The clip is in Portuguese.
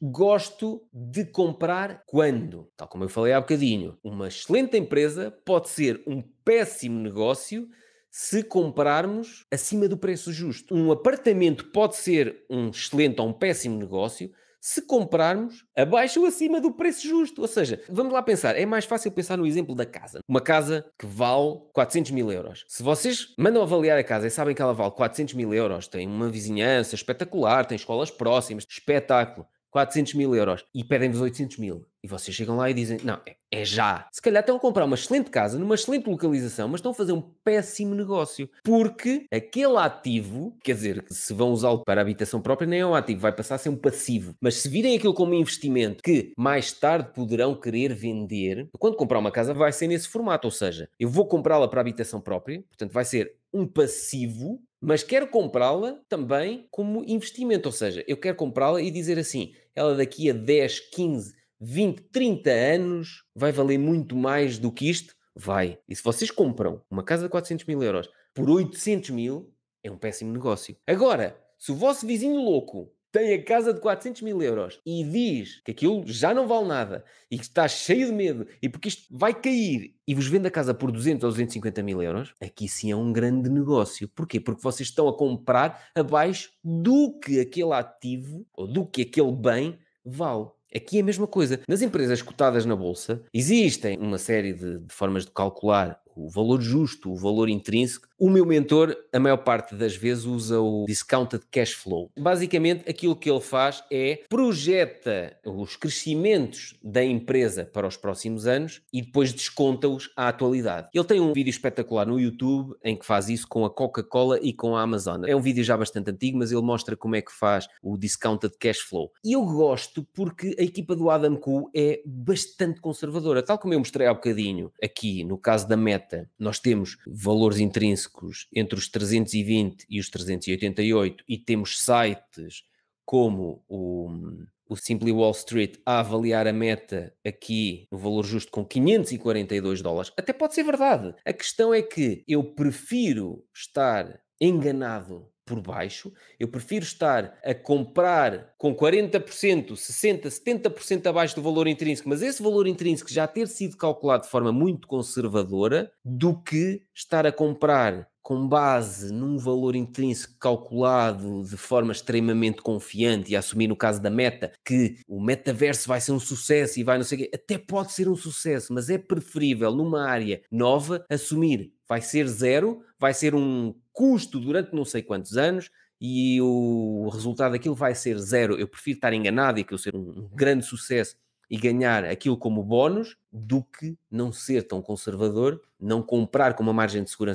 gosto de comprar quando, tal como eu falei há bocadinho, uma excelente empresa pode ser um péssimo negócio se comprarmos acima do preço justo. Um apartamento pode ser um excelente ou um péssimo negócio se comprarmos abaixo ou acima do preço justo. Ou seja, vamos lá pensar, é mais fácil pensar no exemplo da casa. Uma casa que vale 400 mil euros. Se vocês mandam avaliar a casa e sabem que ela vale 400 mil euros, tem uma vizinhança espetacular, tem escolas próximas, espetáculo. 400 mil euros e pedem-vos 800 mil. E vocês chegam lá e dizem: Não, é, é, já. Se calhar estão a comprar uma excelente casa, numa excelente localização, mas estão a fazer um péssimo negócio. Porque aquele ativo, quer dizer, se vão usá-lo para habitação própria, nem é um ativo, vai passar a ser um passivo. Mas se virem aquilo como investimento que mais tarde poderão querer vender, quando comprar uma casa, vai ser nesse formato. Ou seja, eu vou comprá-la para habitação própria, portanto, vai ser um passivo mas quero comprá-la também como investimento. Ou seja, eu quero comprá-la e dizer assim: ela daqui a 10, 15, 20, 30 anos vai valer muito mais do que isto? Vai. E se vocês compram uma casa de 400 mil euros por 800 mil, é um péssimo negócio. Agora, se o vosso vizinho louco tem a casa de 400 mil euros e diz que aquilo já não vale nada e que está cheio de medo e porque isto vai cair e vos vende a casa por 200 ou 250 mil euros, aqui sim é um grande negócio. Porquê? Porque vocês estão a comprar abaixo do que aquele ativo ou do que aquele bem vale. Aqui é a mesma coisa. Nas empresas cotadas na bolsa, existem uma série de, de formas de calcular o valor justo, o valor intrínseco o meu mentor, a maior parte das vezes, usa o discounted cash flow. Basicamente, aquilo que ele faz é projeta os crescimentos da empresa para os próximos anos e depois desconta-os à atualidade. Ele tem um vídeo espetacular no YouTube em que faz isso com a Coca-Cola e com a Amazon. É um vídeo já bastante antigo, mas ele mostra como é que faz o discounted cash flow. E eu gosto porque a equipa do Adam Koo é bastante conservadora. Tal como eu mostrei há bocadinho aqui, no caso da Meta, nós temos valores intrínsecos discos entre os 320 e os 388 e temos sites como o, o Simply Wall Street a avaliar a meta aqui no valor justo com 542 dólares, até pode ser verdade. A questão é que eu prefiro estar enganado por baixo. Eu prefiro estar a comprar com 40%, 60%, 70% abaixo do valor intrínseco, mas esse valor intrínseco já ter sido calculado de forma muito conservadora, do que estar a comprar com base num valor intrínseco calculado de forma extremamente confiante e assumir no caso da meta que o metaverso vai ser um sucesso e vai não sei o quê, até pode ser um sucesso, mas é preferível numa área nova assumir vai ser zero, vai ser um custo durante não sei quantos anos e o resultado daquilo vai ser zero. Eu prefiro estar enganado e aquilo ser um uhum. grande sucesso e ganhar aquilo como bónus do que não ser tão conservador, não comprar com uma margem de segurança